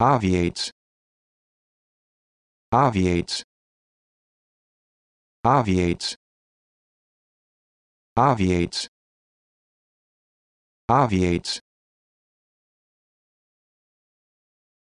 obviates obviates obviates obviates obviates